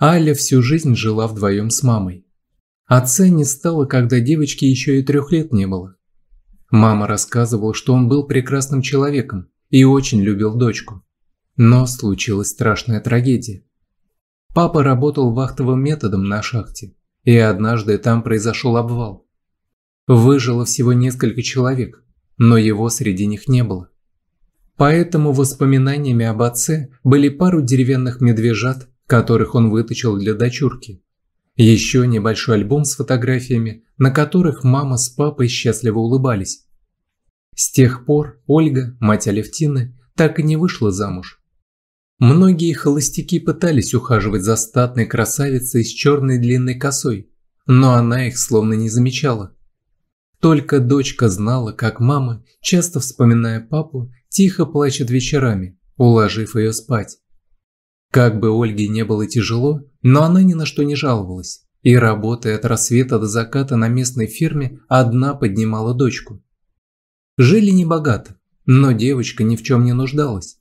Аля всю жизнь жила вдвоем с мамой. Отца не стало, когда девочке еще и трех лет не было. Мама рассказывала, что он был прекрасным человеком и очень любил дочку. Но случилась страшная трагедия. Папа работал вахтовым методом на шахте, и однажды там произошел обвал. Выжило всего несколько человек, но его среди них не было. Поэтому воспоминаниями об отце были пару деревянных медвежат которых он выточил для дочурки. Еще небольшой альбом с фотографиями, на которых мама с папой счастливо улыбались. С тех пор Ольга, мать Алевтины, так и не вышла замуж. Многие холостяки пытались ухаживать за статной красавицей с черной длинной косой, но она их словно не замечала. Только дочка знала, как мама, часто вспоминая папу, тихо плачет вечерами, уложив ее спать. Как бы Ольге не было тяжело, но она ни на что не жаловалась. И работая от рассвета до заката на местной ферме, одна поднимала дочку. Жили небогато, но девочка ни в чем не нуждалась.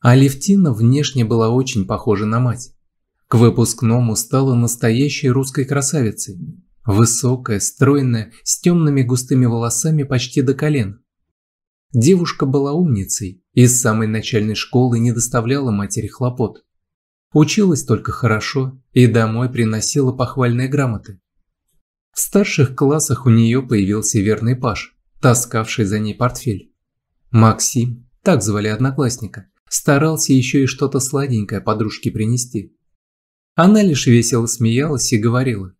а Левтина внешне была очень похожа на мать. К выпускному стала настоящей русской красавицей. Высокая, стройная, с темными густыми волосами почти до колен. Девушка была умницей и с самой начальной школы не доставляла матери хлопот. Училась только хорошо и домой приносила похвальные грамоты. В старших классах у нее появился верный паш, таскавший за ней портфель. Максим, так звали одноклассника, старался еще и что-то сладенькое подружке принести. Она лишь весело смеялась и говорила,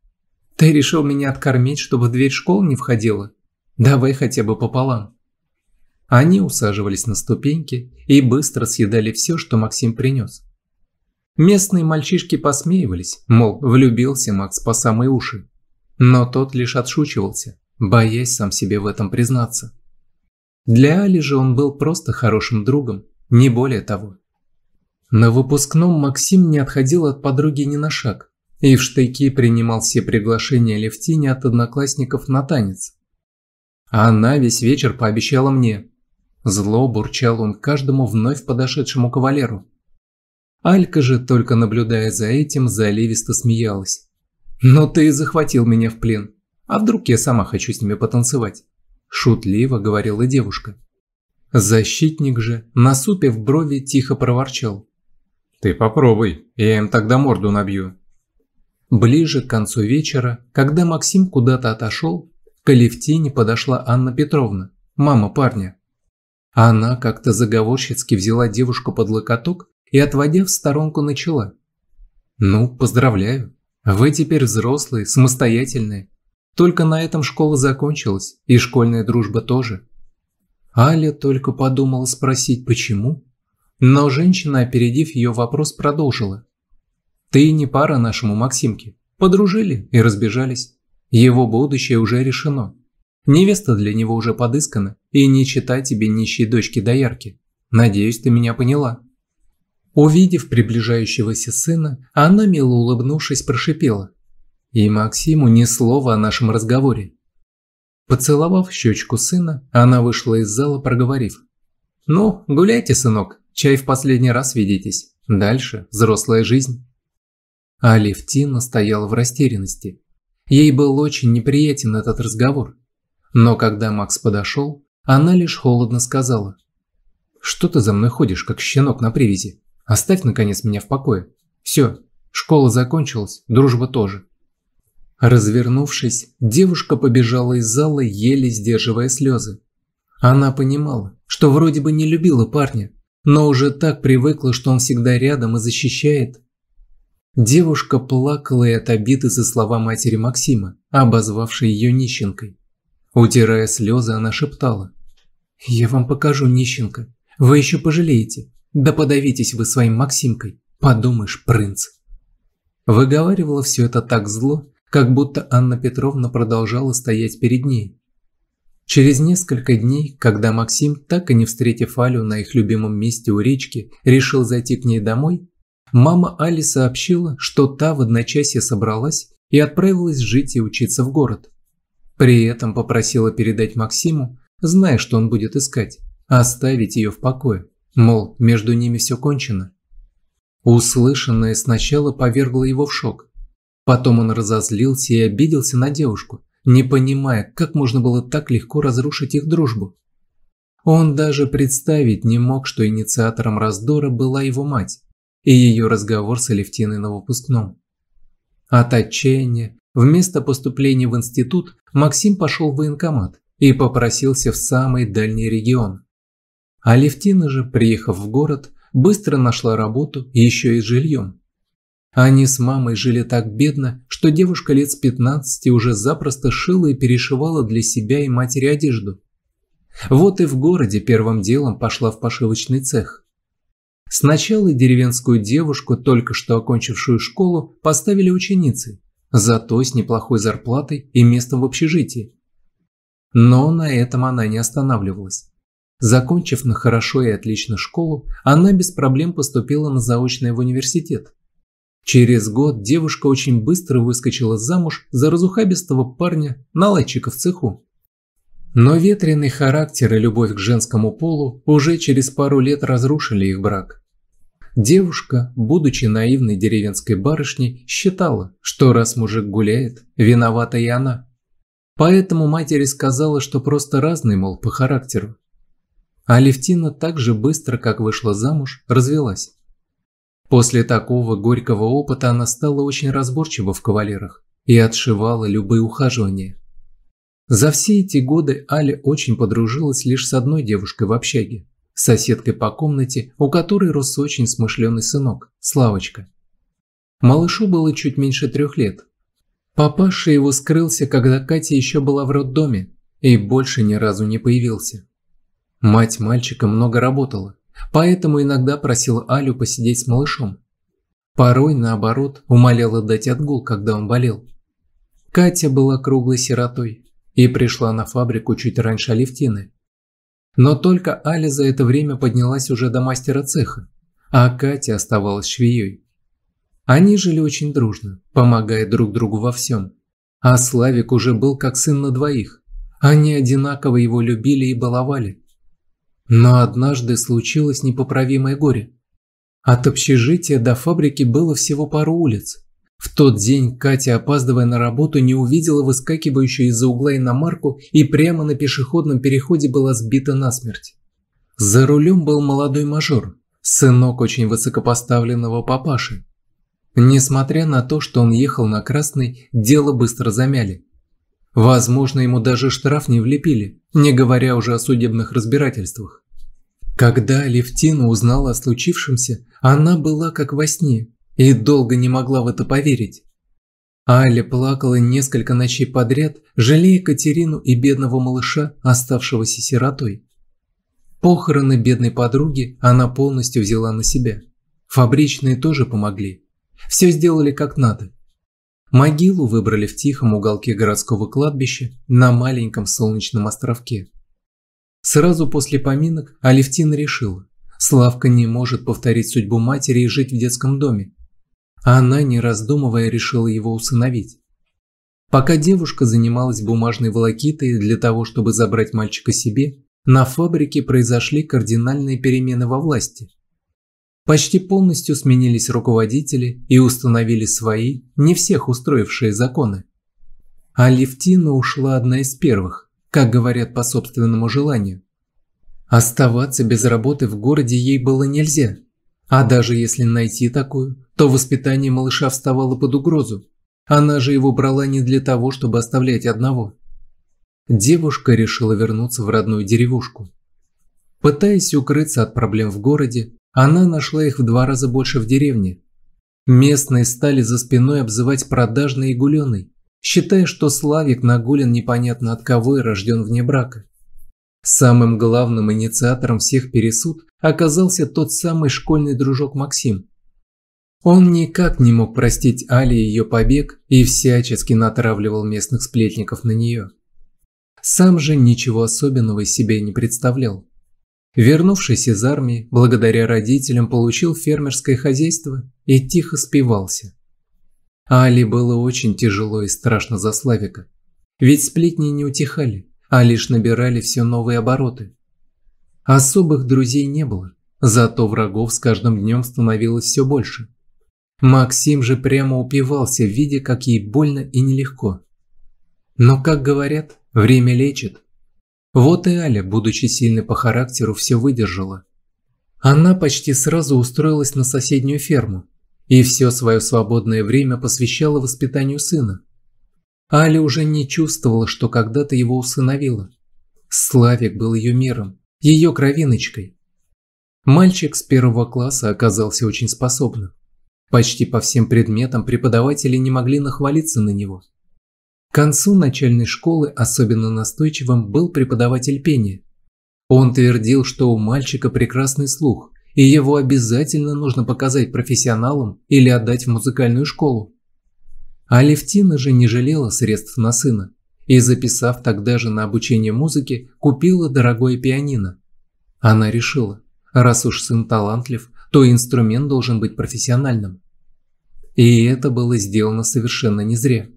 «Ты решил меня откормить, чтобы в дверь школы не входила? Давай хотя бы пополам». Они усаживались на ступеньки и быстро съедали все, что Максим принес. Местные мальчишки посмеивались, мол, влюбился Макс по самые уши. Но тот лишь отшучивался, боясь сам себе в этом признаться. Для Али же он был просто хорошим другом, не более того. На выпускном Максим не отходил от подруги ни на шаг и в штыки принимал все приглашения Левтини от одноклассников на танец. Она весь вечер пообещала мне, Зло бурчал он каждому вновь подошедшему кавалеру. Алька же, только наблюдая за этим, заливисто смеялась. Но «Ну ты захватил меня в плен. А вдруг я сама хочу с ними потанцевать?» Шутливо говорила девушка. Защитник же, насупив брови, тихо проворчал. «Ты попробуй, я им тогда морду набью». Ближе к концу вечера, когда Максим куда-то отошел, к Алевтине подошла Анна Петровна, мама парня. Она как-то заговорщицки взяла девушку под локоток и, отводя в сторонку, начала. «Ну, поздравляю. Вы теперь взрослые, самостоятельные. Только на этом школа закончилась, и школьная дружба тоже». Аля только подумала спросить, почему, но женщина, опередив ее вопрос, продолжила. «Ты не пара нашему Максимке. Подружили и разбежались. Его будущее уже решено. Невеста для него уже подыскана, и не читай тебе нищей дочки-доярки. Надеюсь, ты меня поняла». Увидев приближающегося сына, она, мило улыбнувшись, прошипела. И Максиму ни слова о нашем разговоре. Поцеловав щечку сына, она вышла из зала, проговорив. «Ну, гуляйте, сынок, чай в последний раз видитесь. Дальше взрослая жизнь». А Левтина стояла в растерянности. Ей был очень неприятен этот разговор. Но когда Макс подошел, она лишь холодно сказала. «Что ты за мной ходишь, как щенок на привязи? Оставь, наконец, меня в покое. Все, школа закончилась, дружба тоже». Развернувшись, девушка побежала из зала, еле сдерживая слезы. Она понимала, что вроде бы не любила парня, но уже так привыкла, что он всегда рядом и защищает. Девушка плакала и от обиды за слова матери Максима, обозвавшей ее нищенкой. Утирая слезы, она шептала. «Я вам покажу, нищенка. Вы еще пожалеете. Да подавитесь вы своим Максимкой. Подумаешь, принц». Выговаривала все это так зло, как будто Анна Петровна продолжала стоять перед ней. Через несколько дней, когда Максим, так и не встретив Алю на их любимом месте у речки, решил зайти к ней домой, мама Али сообщила, что та в одночасье собралась и отправилась жить и учиться в город. При этом попросила передать Максиму, зная, что он будет искать, оставить ее в покое, мол, между ними все кончено. Услышанное сначала повергло его в шок. Потом он разозлился и обиделся на девушку, не понимая, как можно было так легко разрушить их дружбу. Он даже представить не мог, что инициатором раздора была его мать и ее разговор с Алевтиной на выпускном. От отчаяния Вместо поступления в институт Максим пошел в военкомат и попросился в самый дальний регион. А Левтина же, приехав в город, быстро нашла работу еще и с жильем. Они с мамой жили так бедно, что девушка лет с 15 уже запросто шила и перешивала для себя и матери одежду. Вот и в городе первым делом пошла в пошивочный цех. Сначала деревенскую девушку, только что окончившую школу, поставили ученицей, зато с неплохой зарплатой и местом в общежитии. Но на этом она не останавливалась. Закончив на хорошо и отлично школу, она без проблем поступила на заочное в университет. Через год девушка очень быстро выскочила замуж за разухабистого парня, наладчика в цеху. Но ветреный характер и любовь к женскому полу уже через пару лет разрушили их брак. Девушка, будучи наивной деревенской барышней, считала, что раз мужик гуляет, виновата и она. Поэтому матери сказала, что просто разный, мол, по характеру. А Левтина так же быстро, как вышла замуж, развелась. После такого горького опыта она стала очень разборчива в кавалерах и отшивала любые ухаживания. За все эти годы Аля очень подружилась лишь с одной девушкой в общаге, соседкой по комнате, у которой рос очень смышленый сынок, Славочка. Малышу было чуть меньше трех лет. Папаша его скрылся, когда Катя еще была в роддоме, и больше ни разу не появился. Мать мальчика много работала, поэтому иногда просила Алю посидеть с малышом. Порой, наоборот, умоляла дать отгул, когда он болел. Катя была круглой сиротой и пришла на фабрику чуть раньше Алевтины, но только Аля за это время поднялась уже до мастера цеха, а Катя оставалась швеей. Они жили очень дружно, помогая друг другу во всем. А Славик уже был как сын на двоих. Они одинаково его любили и баловали. Но однажды случилось непоправимое горе. От общежития до фабрики было всего пару улиц, в тот день Катя, опаздывая на работу, не увидела выскакивающую из-за угла иномарку и прямо на пешеходном переходе была сбита насмерть. За рулем был молодой мажор, сынок очень высокопоставленного папаши. Несмотря на то, что он ехал на красный, дело быстро замяли. Возможно, ему даже штраф не влепили, не говоря уже о судебных разбирательствах. Когда Левтина узнала о случившемся, она была как во сне, и долго не могла в это поверить. Аля плакала несколько ночей подряд, жалея Катерину и бедного малыша, оставшегося сиротой. Похороны бедной подруги она полностью взяла на себя. Фабричные тоже помогли. Все сделали как надо. Могилу выбрали в тихом уголке городского кладбища на маленьком солнечном островке. Сразу после поминок Алевтина решила, Славка не может повторить судьбу матери и жить в детском доме, а она, не раздумывая, решила его усыновить. Пока девушка занималась бумажной волокитой для того, чтобы забрать мальчика себе, на фабрике произошли кардинальные перемены во власти. Почти полностью сменились руководители и установили свои, не всех устроившие законы. А Левтина ушла одна из первых, как говорят по собственному желанию. Оставаться без работы в городе ей было нельзя – а даже если найти такую, то воспитание малыша вставало под угрозу. Она же его брала не для того, чтобы оставлять одного. Девушка решила вернуться в родную деревушку. Пытаясь укрыться от проблем в городе, она нашла их в два раза больше в деревне. Местные стали за спиной обзывать продажной и гуленой, считая, что Славик нагулен непонятно от кого и рожден вне брака. Самым главным инициатором всех пересуд оказался тот самый школьный дружок Максим. Он никак не мог простить Али ее побег и всячески натравливал местных сплетников на нее. Сам же ничего особенного из себя не представлял. Вернувшись из армии, благодаря родителям получил фермерское хозяйство и тихо спивался. Али было очень тяжело и страшно за Славика, ведь сплетни не утихали а лишь набирали все новые обороты. Особых друзей не было, зато врагов с каждым днем становилось все больше. Максим же прямо упивался, видя, как ей больно и нелегко. Но, как говорят, время лечит. Вот и Аля, будучи сильной по характеру, все выдержала. Она почти сразу устроилась на соседнюю ферму и все свое свободное время посвящала воспитанию сына. Аля уже не чувствовала, что когда-то его усыновила. Славик был ее миром, ее кровиночкой. Мальчик с первого класса оказался очень способным. Почти по всем предметам преподаватели не могли нахвалиться на него. К концу начальной школы особенно настойчивым был преподаватель пения. Он твердил, что у мальчика прекрасный слух, и его обязательно нужно показать профессионалам или отдать в музыкальную школу. А Левтина же не жалела средств на сына и, записав тогда же на обучение музыке, купила дорогое пианино. Она решила, раз уж сын талантлив, то инструмент должен быть профессиональным. И это было сделано совершенно не зря.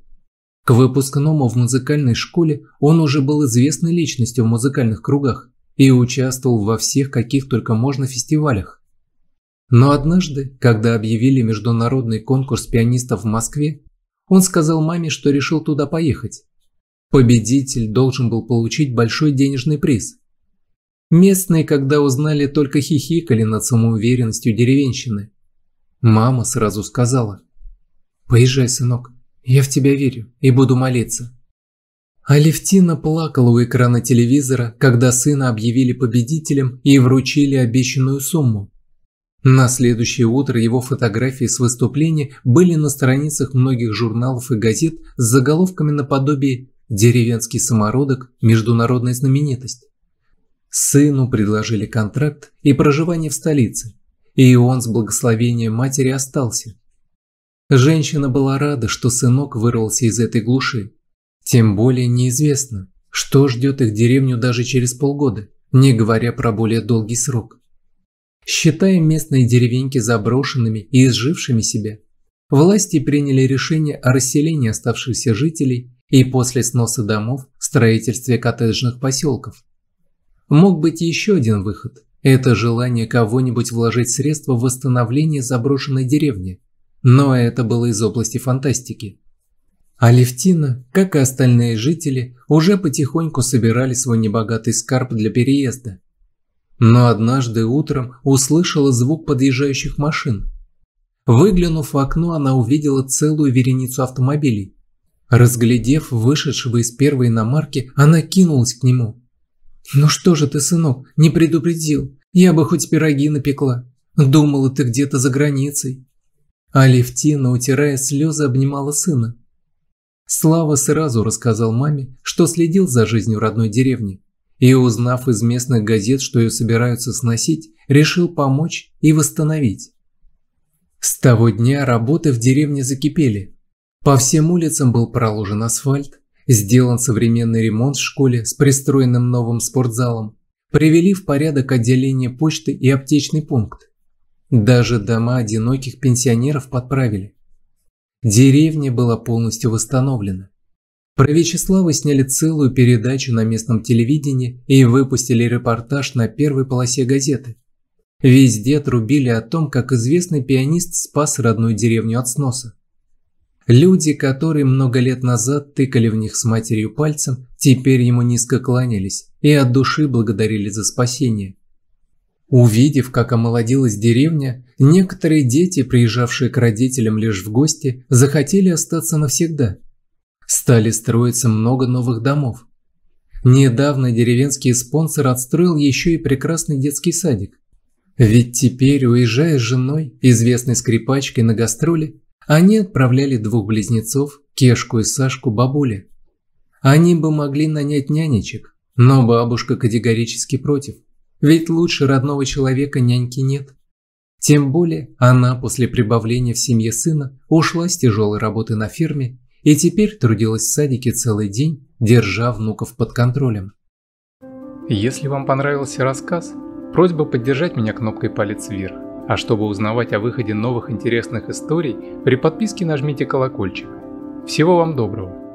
К выпускному в музыкальной школе он уже был известной личностью в музыкальных кругах и участвовал во всех каких только можно фестивалях. Но однажды, когда объявили международный конкурс пианистов в Москве, он сказал маме, что решил туда поехать. Победитель должен был получить большой денежный приз. Местные, когда узнали, только хихикали над самоуверенностью деревенщины. Мама сразу сказала. «Поезжай, сынок, я в тебя верю и буду молиться». Алевтина плакала у экрана телевизора, когда сына объявили победителем и вручили обещанную сумму. На следующее утро его фотографии с выступления были на страницах многих журналов и газет с заголовками наподобие «Деревенский самородок. Международная знаменитость». Сыну предложили контракт и проживание в столице, и он с благословением матери остался. Женщина была рада, что сынок вырвался из этой глуши. Тем более неизвестно, что ждет их деревню даже через полгода, не говоря про более долгий срок считая местные деревеньки заброшенными и изжившими себя. Власти приняли решение о расселении оставшихся жителей и после сноса домов строительстве коттеджных поселков. Мог быть еще один выход – это желание кого-нибудь вложить средства в восстановление заброшенной деревни, но это было из области фантастики. Алевтина, как и остальные жители, уже потихоньку собирали свой небогатый скарб для переезда – но однажды утром услышала звук подъезжающих машин. Выглянув в окно, она увидела целую вереницу автомобилей. Разглядев вышедшего из первой иномарки, она кинулась к нему. «Ну что же ты, сынок, не предупредил? Я бы хоть пироги напекла. Думала, ты где-то за границей». Алевтина, утирая слезы, обнимала сына. Слава сразу рассказал маме, что следил за жизнью родной деревни и, узнав из местных газет, что ее собираются сносить, решил помочь и восстановить. С того дня работы в деревне закипели. По всем улицам был проложен асфальт, сделан современный ремонт в школе с пристроенным новым спортзалом, привели в порядок отделение почты и аптечный пункт. Даже дома одиноких пенсионеров подправили. Деревня была полностью восстановлена. Про Вячеслава сняли целую передачу на местном телевидении и выпустили репортаж на первой полосе газеты. Везде трубили о том, как известный пианист спас родную деревню от сноса. Люди, которые много лет назад тыкали в них с матерью пальцем, теперь ему низко кланялись и от души благодарили за спасение. Увидев, как омолодилась деревня, некоторые дети, приезжавшие к родителям лишь в гости, захотели остаться навсегда – Стали строиться много новых домов. Недавно деревенский спонсор отстроил еще и прекрасный детский садик. Ведь теперь, уезжая с женой, известной скрипачкой на гастроли, они отправляли двух близнецов, Кешку и Сашку, бабуле. Они бы могли нанять нянечек, но бабушка категорически против. Ведь лучше родного человека няньки нет. Тем более она после прибавления в семье сына ушла с тяжелой работы на ферме и теперь трудилась в садике целый день, держа внуков под контролем. Если вам понравился рассказ, просьба поддержать меня кнопкой палец вверх. А чтобы узнавать о выходе новых интересных историй, при подписке нажмите колокольчик. Всего вам доброго!